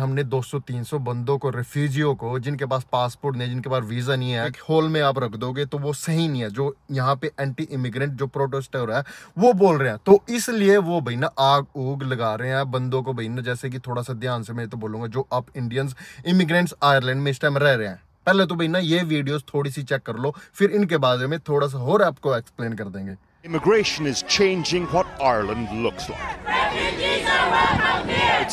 हमने 200-300 बंदों को रिफ्यूजियो को जिनके पास पासपोर्ट नहीं जिनके पास वीज़ा नहीं है होल में आप रख दोगे तो वो सही नहीं है जो यहाँ पे एंटी इमिग्रेंट जो प्रोटेस्ट हो रहा है वो बोल रहे हैं तो इसलिए वो भाई ना आग उग लगा रहे हैं बंदों को भाई ना जैसे कि थोड़ा सा ध्यान से मैं तो बोलूंगा जो आप इंडियंस इमिग्रेंट्स आयरलैंड में इस टाइम रह रहे हैं पहले तो भाई ना ये वीडियो थोड़ी सी चेक कर लो फिर इनके बारे में थोड़ा सा और आपको एक्सप्लेन कर देंगे immigration is changing what Ireland looks like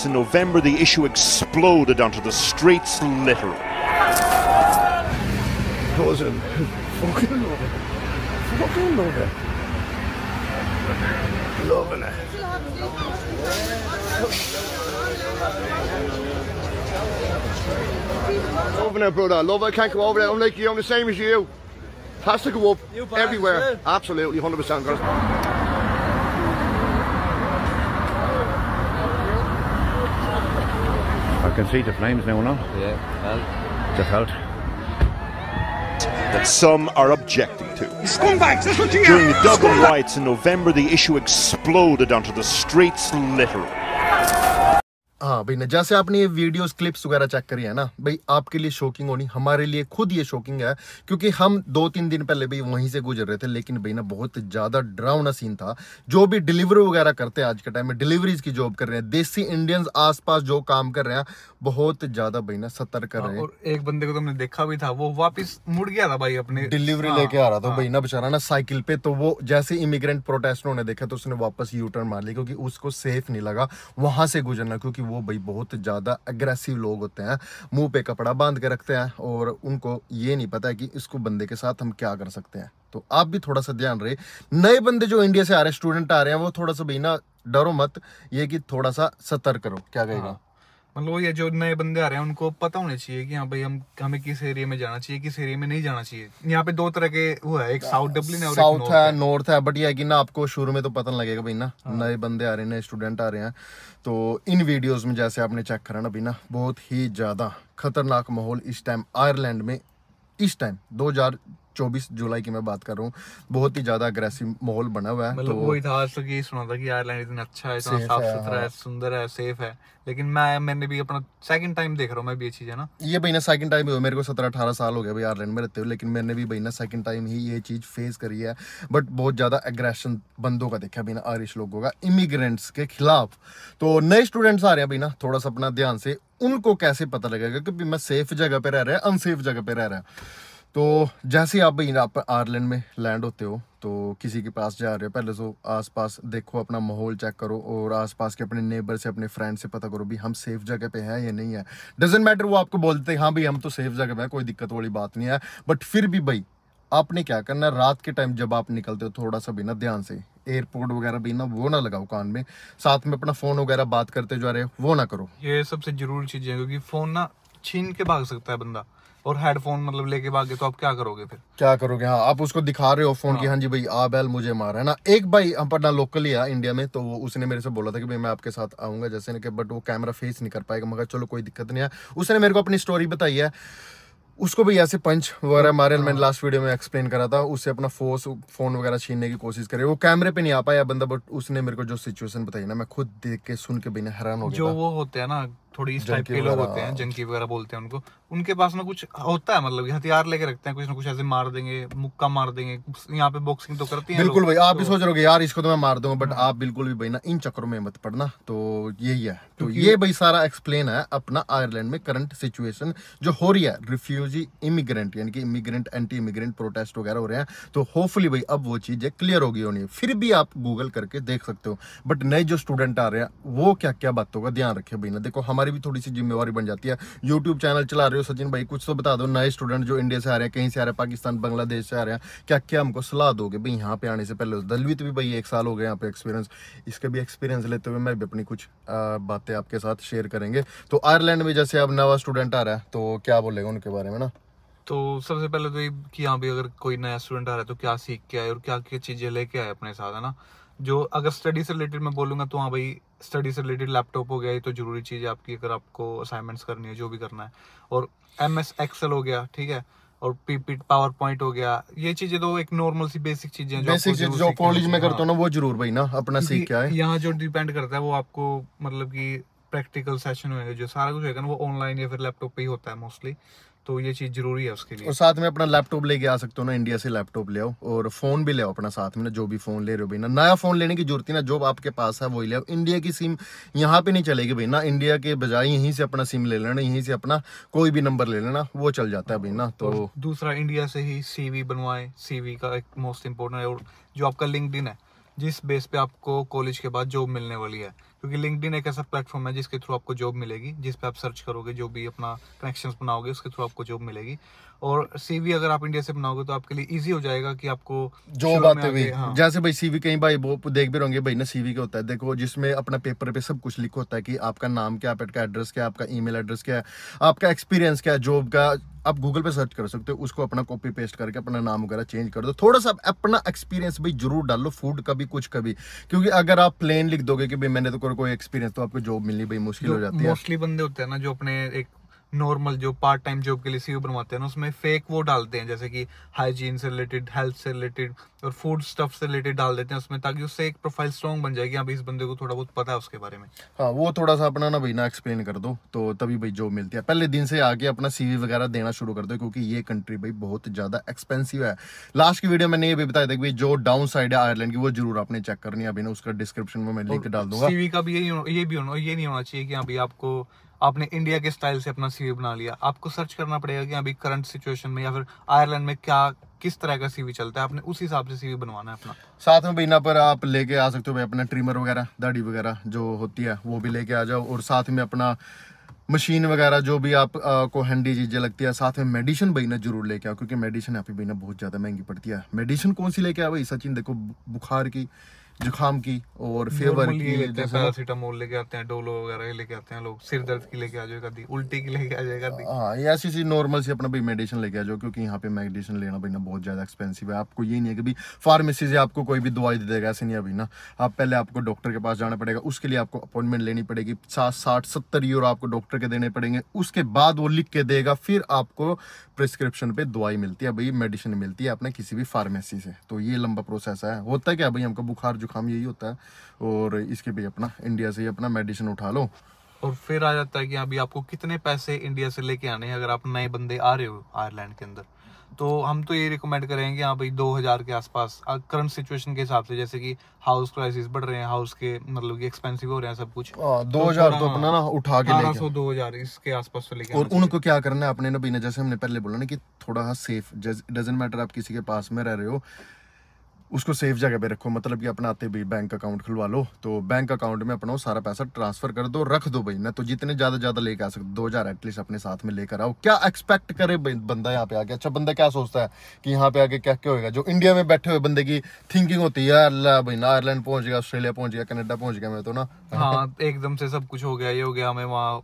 in November, the issue exploded onto the streets, literally. I was fucking it. Fucking it. Loving it. Loving it, brother. Love it. I can't go over there. I'm like you. I'm the same as you. Has to go up everywhere. Absolutely, 100%. I can see the flames now, not? Yeah, The felt That some are objecting to. Scumbags, that's what you During the Dublin riots in November, the issue exploded onto the streets, literally. हाँ भाई ना जैसे आपने ये videos clips वगैरह check करी है ना भाई आपके लिए शॉकिंग होनी हमारे लिए खुद ये शॉकिंग है क्योंकि हम दो तीन दिन पहले भाई वहीं से गुजर रहे थे लेकिन भाई ना बहुत ज़्यादा डरावना सीन था जो भी डिलीवरी वगैरह करते हैं आज के टाइम में डिलीवरीज की जॉब कर रहे हैं देसी इंडियंस आसपास जो काम कर रहे हैं बहुत ज़्यादा भाई ना सतर्क कर हाँ, रहे हैं और एक बंदे को तो हमने देखा भी था वो वापिस मुड़ गया था भाई अपने डिलीवरी लेके आ रहा था हाँ, भाई हाँ। ना बेचारा ना साइकिल पे तो वो जैसे इमिग्रेंट प्रोटेस्टरों ने देखा तो उसने वापस यू टर्न मार लिया क्योंकि उसको सेफ नहीं लगा वहां से गुजरना क्योंकि वो भाई बहुत ज़्यादा अग्रेसिव लोग होते हैं मुंह पे कपड़ा बांध के रखते हैं और उनको ये नहीं पता है कि इसको बंदे के साथ हम क्या कर सकते हैं तो आप भी थोड़ा सा ध्यान रहे नए बंदे जो इंडिया से आ रहे स्टूडेंट आ रहे हैं वो थोड़ा सा भाई ना डरो मत ये कि थोड़ा सा सतर्क करो क्या कहेगा हाँ। मतलब ये जो नए बंदे आ रहे हैं उनको पता होना चाहिए कि हाँ भाई हम हमें किस एरिया में जाना चाहिए किस एरिया में नहीं जाना चाहिए यहाँ पे दो तरह के वो है एक साउथ डब्लिन और साउथ है नॉर्थ है बट ये है कि ना आपको शुरू में तो पता लगेगा भाई ना हाँ। नए बंदे आ रहे हैं नए स्टूडेंट आ रहे हैं तो इन वीडियोज में जैसे आपने चेक करा ना ना बहुत ही ज़्यादा खतरनाक माहौल इस टाइम आयरलैंड में इस टाइम दो चौबीस जुलाई की मैं बात कर रहा हूँ बहुत ही ज्यादा अग्रेसिव माहौल बना हुआ है मतलब तो वही था आज तक तो सुना था कि आयरलैंड इतना अच्छा है इतना साफ हाँ। सुथरा है है सुंदर है सेफ है लेकिन मैं मैंने भी अपना सेकंड टाइम देख रहा हूँ मैं भी ये चीज है ना ये भाई ना सेकंड टाइम हुआ मेरे को सत्रह अठारह साल हो गया भाई आयरलैंड में रहते हुए लेकिन मैंने भी भाई ना सेकंड टाइम ही ये चीज फेस करी है बट बहुत ज्यादा एग्रेशन बंदों का देखा बिना आयरिश लोगों का इमिग्रेंट्स के खिलाफ तो नए स्टूडेंट्स आ रहे हैं भाई ना थोड़ा सा अपना ध्यान से उनको कैसे पता लगेगा क्योंकि मैं सेफ जगह पे रह रहा है अनसेफ जगह पे रह रहा है तो जैसे आप भाई आप आयरलैंड में लैंड होते हो तो किसी के पास जा रहे हो पहले तो आसपास देखो अपना माहौल चेक करो और आसपास के अपने नेबर से अपने फ्रेंड से पता करो भी हम सेफ जगह पे हैं या नहीं है डजेंट मैटर वो आपको बोलते हाँ भाई हम तो सेफ जगह पे हैं कोई दिक्कत वाली बात नहीं है बट फिर भी भाई आपने क्या करना रात के टाइम जब आप निकलते हो थोड़ा सा भी ना ध्यान से एयरपोर्ट वगैरह भी ना वो ना लगाओ कान में साथ में अपना फोन वगैरह बात करते जा रहे हो वो ना करो ये सबसे जरूरी चीज है क्योंकि फोन ना छीन के भाग सकता है बंदा और हेडफोन मतलब लेके भागे तो आप क्या करोगे फिर क्या करोगे हाँ आप उसको दिखा रहे हो फोन हाँ। की हाँ जी भाई आ बैल मुझे मार है ना एक भाई हम पटना लोकल ही है इंडिया में तो वो उसने मेरे से बोला था कि भाई मैं आपके साथ आऊंगा जैसे कि बट वो कैमरा फेस नहीं कर पाएगा मगर चलो कोई दिक्कत नहीं है उसने मेरे को अपनी स्टोरी बताई है उसको भी ऐसे पंच वगैरह मारे मैंने लास्ट हाँ। वीडियो में एक्सप्लेन करा था उससे अपना फोर्स फोन वगैरह छीनने की कोशिश करे वो कैमरे पे नहीं आ पाया बंदा बट उसने मेरे को जो सिचुएशन बताई ना मैं खुद देख के सुन के बिना हैरान हो गया जो वो होते हैं ना थोड़ी इस टाइप के लोग होते हैं हाँ, जंकी वगैरह बोलते हैं उनको उनके पास ना कुछ होता है मतलब हथियार लेके रखते हैं कुछ ना कुछ ऐसे मार देंगे मुक्का मार देंगे यहाँ पे बॉक्सिंग तो करती है बिल्कुल भाई आप भी तो सोच रहे हो यार इसको तो मैं मार दूंगा बट हाँ। आप बिल्कुल भी भाई ना इन चक्रो में मत पड़ना तो यही है तो ये भाई सारा एक्सप्लेन है अपना आयरलैंड में करंट सिचुएशन जो हो रही है रिफ्यूजी इमिग्रेंट यानी कि इमिग्रेंट एंटी इमिग्रेंट प्रोटेस्ट वगैरह हो रहे हैं तो होपफुली भाई अब वो चीजें क्लियर होगी होनी फिर भी आप गूगल करके देख सकते हो बट नए जो स्टूडेंट आ रहे हैं वो क्या क्या बातों का ध्यान रखे भाई ना देखो हमारे हमारी भी थोड़ी सी जिम्मेवारी बन जाती है यूट्यूब चैनल चला रहे हो सचिन भाई कुछ तो बता दो नए स्टूडेंट जो इंडिया से आ रहे हैं कहीं से आ रहे हैं पाकिस्तान बांग्लादेश से आ रहे हैं क्या क्या हमको सलाह दोगे भाई यहाँ पे आने से पहले तो दलवित भी भाई एक साल हो गया यहाँ पे एक्सपीरियंस इसके भी एक्सपीरियंस लेते हुए मैं भी अपनी कुछ बातें आपके साथ शेयर करेंगे तो आयरलैंड में जैसे अब नवा स्टूडेंट आ रहा है तो क्या बोलेगा उनके बारे में ना तो सबसे पहले तो ये कि यहाँ भी अगर कोई नया स्टूडेंट आ रहा है तो क्या सीख के आए और क्या क्या चीज़ें लेके आए अपने साथ है ना जो अगर स्टडी से रिलेटेड मैं बोलूंगा तो हाँ भाई स्टडी से रिलेटेड लैपटॉप हो गया ये तो ज़रूरी चीज़ है आपकी अगर आपको असाइनमेंट्स करनी है जो भी करना है और एम एस एक्सेल हो गया ठीक है और पीपी पावर पॉइंट हो गया ये चीजें तो एक नॉर्मल सी बेसिक चीजें हैं जो बेसिक जो, जो कॉलेज में करते हो ना वो जरूर भाई ना अपना सीख क्या है यहाँ जो डिपेंड करता है वो आपको मतलब कि प्रैक्टिकल सेशन होगा जो सारा कुछ होगा ना वो ऑनलाइन या फिर लैपटॉप पे ही होता है मोस्टली तो ये चीज़ जरूरी है उसके लिए और साथ में अपना लैपटॉप लेके आ सकते हो ना इंडिया से लैपटॉप ले आओ और फोन भी ले आओ अपना साथ में ना जो भी फोन ले रहे हो भाई ना नया फोन लेने की जरूरत ही ना जो आपके पास है वही ले आओ इंडिया की सिम यहाँ पे नहीं चलेगी भाई ना इंडिया के बजाय यहीं से अपना सिम ले लेना यहीं से अपना कोई भी नंबर ले लेना वो चल जाता है भाई ना तो दूसरा इंडिया से ही सीवी बनवाए सीवी का एक मोस्ट इम्पोर्टेंट है और जो आपका लिंक है जिस बेस पे आपको कॉलेज के बाद जॉब मिलने वाली है क्योंकि लिंकडिन एक ऐसा प्लेटफॉर्म है जिसके थ्रू आपको जॉब मिलेगी जिस पे आप सर्च करोगे जो भी अपना कनेक्शन बनाओगे उसके थ्रू आपको जॉब मिलेगी और सीवी अगर आप इंडिया से बनाओगे तो आपके लिए इजी हो जाएगा कि आपको जॉब आते हुए हाँ। जैसे भाई सीवी कहीं भाई वो देख भी रहोगे भाई ना सीवी क्या होता है देखो जिसमें अपना पेपर पे सब कुछ लिखा होता है कि आपका नाम क्या आपका एड्रेस क्या आपका ईमेल एड्रेस क्या है आपका एक्सपीरियंस क्या है जॉब का आप गूगल पे सर्च कर सकते हो उसको अपना कॉपी पेस्ट करके अपना नाम वगैरह चेंज कर दो थोड़ा सा अपना एक्सपीरियंस भी जरूर डालो फूड का भी कुछ कभी क्योंकि अगर आप प्लेन लिख दोगे कि भाई मैंने तो कोई एक्सपीरियंस तो आपको जॉब मिलनी भाई मुश्किल हो जाती है मोस्टली बंदे होते हैं ना जो अपने एक नॉर्मल जो पार्ट टाइम जॉब के लिए सी बनवाते हैं ना उसमें फेक वो डालते हैं जैसे कि हाइजीन से रिलेटेड हेल्थ से रिलेटेड और फूड स्टफ से रिलेटेड डाल देते हैं उसमें ताकि उससे एक प्रोफाइल स्ट्रॉन्ग बन जाएगी अभी इस बंदे को थोड़ा बहुत पता है उसके बारे में हाँ वो थोड़ा सा अपना ना भाई ना एक्सप्लेन कर दो तो तभी भाई जॉब मिलती है पहले दिन से आके अपना सीवी वगैरह देना शुरू कर दो क्योंकि ये कंट्री भाई बहुत ज़्यादा एक्सपेंसिव है लास्ट की वीडियो मैंने ये भी बताया था कि जो डाउन साइड है आयरलैंड की वो जरूर आपने चेक करनी है अभी ना उसका डिस्क्रिप्शन में लिंक डाल दूंगा सीवी का भी ये भी होना ये नहीं होना चाहिए कि अभी हाँ आपको आपने इंडिया के स्टाइल से अपना सीवी बना लिया आपको सर्च करना पड़ेगा कि अभी करंट सिचुएशन में या फिर आयरलैंड में क्या किस तरह का सीवी चलता है आपने उस हिसाब से सीवी बनवाना है अपना साथ में बिना पर आप लेके आ सकते हो भाई अपना ट्रिमर वगैरह दाढ़ी वगैरह जो होती है वो भी लेके आ जाओ और साथ में अपना मशीन वगैरह जो भी आप आ, को हैंडी चीज़ें लगती है साथ में मेडिसिन बहना जरूर लेके आओ क्योंकि मेडिसिन यहाँ पे भाई बहुत ज़्यादा महंगी पड़ती है मेडिसिन कौन सी लेके आओ भाई सचिन देखो बुखार की जुकाम की और फेवर की पैरासीटामोल लेके आते हैं डोलो वगैरह लेके आते हैं लोग सिर दर्द की लेके आ जाएगा दी उल्टी की लेके आ जाएगा हाँ ये ऐसी चीज नॉर्मल सी अपना भाई मेडिसिन लेके आ जाओ क्योंकि यहाँ पे मेडिसिन लेना भाई ना बहुत ज़्यादा एक्सपेंसिव है आपको ये नहीं है कि भाई फार्मेसी से आपको कोई भी दवाई दे देगा ऐसे नहीं अभी ना आप पहले आपको डॉक्टर के पास जाना पड़ेगा उसके लिए आपको अपॉइंटमेंट लेनी पड़ेगी सात साठ सत्तर यूरो आपको डॉक्टर के देने पड़ेंगे उसके बाद वो लिख के देगा फिर आपको प्रिस्क्रिप्शन पे दवाई मिलती है भाई मेडिसिन मिलती है अपने किसी भी फार्मेसी से तो ये लंबा प्रोसेस है होता है क्या भाई हमको बुखार जुकाम यही होता है और इसके भी अपना इंडिया से ही अपना मेडिसिन उठा लो और फिर आ जाता है कि अभी आपको कितने पैसे इंडिया से लेके आने हैं अगर आप नए बंदे आ रहे हो आयरलैंड के अंदर तो हम तो ये रिकमेंड करेंगे हाँ भाई दो हज़ार के आसपास करंट सिचुएशन के हिसाब से जैसे कि हाउस क्राइसिस बढ़ रहे हैं हाउस के मतलब कि एक्सपेंसिव हो रहे हैं सब कुछ आ, दो हज़ार तो, तो अपना ना उठा के लेके सौ दो हज़ार इसके आसपास से लेके और उनको क्या करना है अपने ना बिना जैसे हमने पहले बोला ना कि थोड़ा सा सेफ डजेंट मैटर आप किसी के पास में रह रहे हो उसको सेफ जगह पे रखो मतलब कि अपना आते भी बैंक अकाउंट खुलवा लो तो बैंक अकाउंट में अपना सारा पैसा ट्रांसफर कर दो रख दो भाई ना तो जितने ज़्यादा ज़्यादा लेके आ सकते दो हज़ार एटलीस्ट अपने साथ में लेकर आओ क्या एक्सपेक्ट करे बंदा यहाँ पे आके अच्छा बंदा क्या सोचता है कि यहाँ पे आके क्या क्या होगा जो इंडिया में बैठे हुए बंदे की थिंकिंग होती है अल्लाह भाई ना आयरलैंड पहुंच गया ऑस्ट्रेलिया पहुंच गया कनेडा पहुंच गया मैं तो ना हाँ एकदम से सब कुछ हो गया ये हो गया हमें वहाँ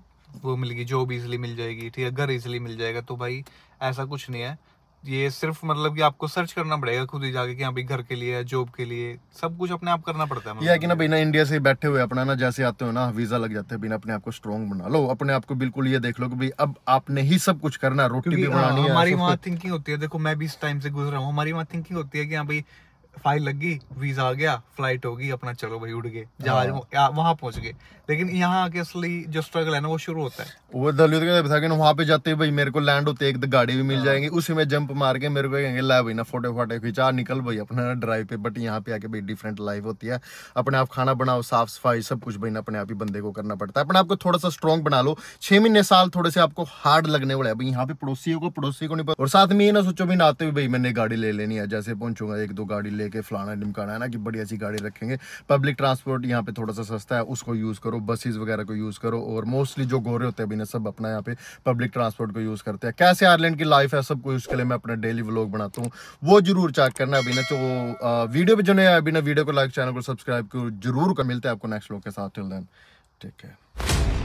वो मिल जॉब इजिली मिल जाएगी ठीक है घर इजिली मिल जाएगा तो भाई ऐसा कुछ नहीं है ये सिर्फ मतलब कि आपको सर्च करना पड़ेगा खुद ही जाके कि अभी हाँ घर के लिए जॉब के लिए सब कुछ अपने आप करना पड़ता है मतलब ये है कि ना बिना इंडिया से बैठे हुए अपना ना जैसे आते हो ना वीजा लग जाते हैं बिना अपने आप को स्ट्रॉन्ग बना लो अपने आप को बिल्कुल ये देख लो कि भाई अब आपने ही सब कुछ करना रोटी भी बनानी हाँ, है हमारी वहाँ थिंकिंग होती है देखो मैं भी इस टाइम से गुजरा हूँ हमारी वहाँ थिंकिंग होती है कि हाँ भाई फाइल लग गई वीजा आ गया फ्लाइट होगी अपना चलो भाई उड़ गए जहाज हाँ। वहां पहुंच गए लेकिन यहाँ आके असली जो स्ट्रगल है ना वो शुरू होता है वो दलियों के था कि वहां पे जाते भाई मेरे को लैंड होते एक गाड़ी भी मिल हाँ। जाएंगी उसी में जंप मार के मेरे को कहेंगे ला भाई ना फोटो फोटो खिंचा निकल भाई अपने ड्राइव पे बट यहाँ पे आके भाई डिफरेंट लाइफ होती है अपने आप खाना बनाओ साफ सफाई सब कुछ भाई ना अपने आप ही बंदे को करना पड़ता है अपने आपको थोड़ा सा स्ट्रॉन्ग बना लो छह महीने साल थोड़े से आपको हार्ड लगने वाले भाई यहाँ पे पड़ोसियों को पड़ोसी को नहीं और साथ में ये ना सोचो भी ना आते भाई मैंने गाड़ी ले लेनी है जैसे पहुंचूंगा एक दो गाड़ी ले लेके फलाना ढिमकाना है ना कि बड़ी अच्छी गाड़ी रखेंगे पब्लिक ट्रांसपोर्ट यहाँ पे थोड़ा सा सस्ता है उसको यूज़ करो बसेज वगैरह को यूज़ करो और मोस्टली जो गोरे होते हैं बिना सब अपना यहाँ पे पब्लिक ट्रांसपोर्ट को यूज़ करते हैं कैसे आयरलैंड की लाइफ है सब कुछ उसके लिए मैं अपना डेली व्लॉग बनाता हूँ वो जरूर चेक करना अभी ना तो वीडियो भी जो नहीं अभी ना वीडियो को लाइक चैनल को सब्सक्राइब करो जरूर कर मिलते हैं आपको नेक्स्ट लोग के साथ टिल देन ठीक है